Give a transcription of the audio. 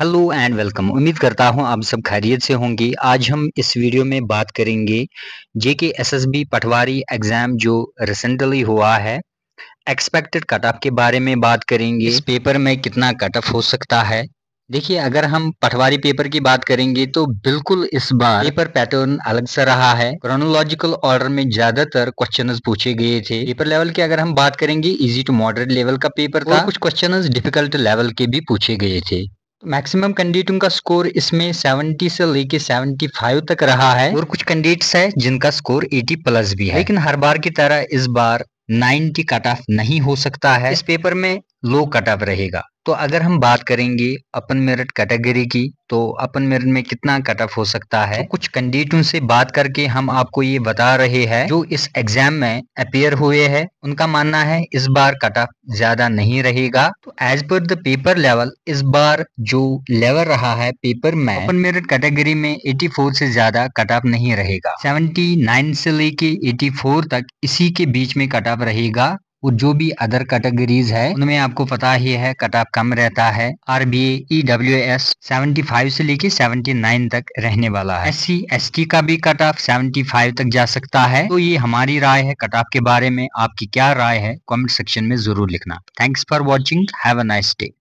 hello and welcome उम्मीद करता हूं आप सब खैरियत से होंगे आज हम इस वीडियो में बात करेंगे J K S S B patwari exam जो रिसेंटली हुआ है एक्सपेक्टेड कट ऑफ के बारे में बात करेंगे इस पेपर में कितना कट ऑफ हो सकता है देखिए अगर हम पटवारी पेपर की बात करेंगे तो बिल्कुल इस बार पेपर पैटर्न अलग सा रहा है क्रोनोलॉजिकल ऑर्डर में ज्यादातर क्वेश्चन पूछे गए थे पेपर लेवल की अगर हम बात करेंगे इजी टू मॉडरेट लेवल का पेपर था कुछ क्वेश्चन डिफिकल्ट लेवल के भी पूछे गए थे मैक्सिमम कैंडिडेटों का स्कोर इसमें 70 से लेके 75 तक रहा है और कुछ कैंडिडेट्स है जिनका स्कोर 80 प्लस भी है लेकिन हर बार की तरह इस बार 90 कट ऑफ नहीं हो सकता है इस पेपर में लो कट ऑफ रहेगा तो अगर हम बात करेंगे अपन मेरिट कैटेगरी की तो अपन मेरिट में कितना कट ऑफ हो सकता है तो कुछ कैंडिडेटों से बात करके हम आपको ये बता रहे हैं जो इस एग्जाम में अपियर हुए हैं उनका मानना है इस बार कट ऑफ ज्यादा नहीं रहेगा तो as per the paper level इस बार जो लेवल रहा है पेपर में अपन मेरिट कैटेगरी में 84 से ज्यादा कट ऑफ नहीं रहेगा 79 से लेके 84 तक इसी के बीच में कट ऑफ रहेगा और जो भी अदर कैटेगरीज है उनमें आपको पता ही है कट ऑफ कम रहता है R B E W S seventy five से लेके सेवेंटी नाइन तक रहने वाला है एस सी एस टी का भी कट ऑफ सेवेंटी फाइव तक जा सकता है तो ये हमारी राय है कट ऑफ के बारे में आपकी क्या राय है कमेंट सेक्शन में जरूर लिखना thanks for watching have a nice day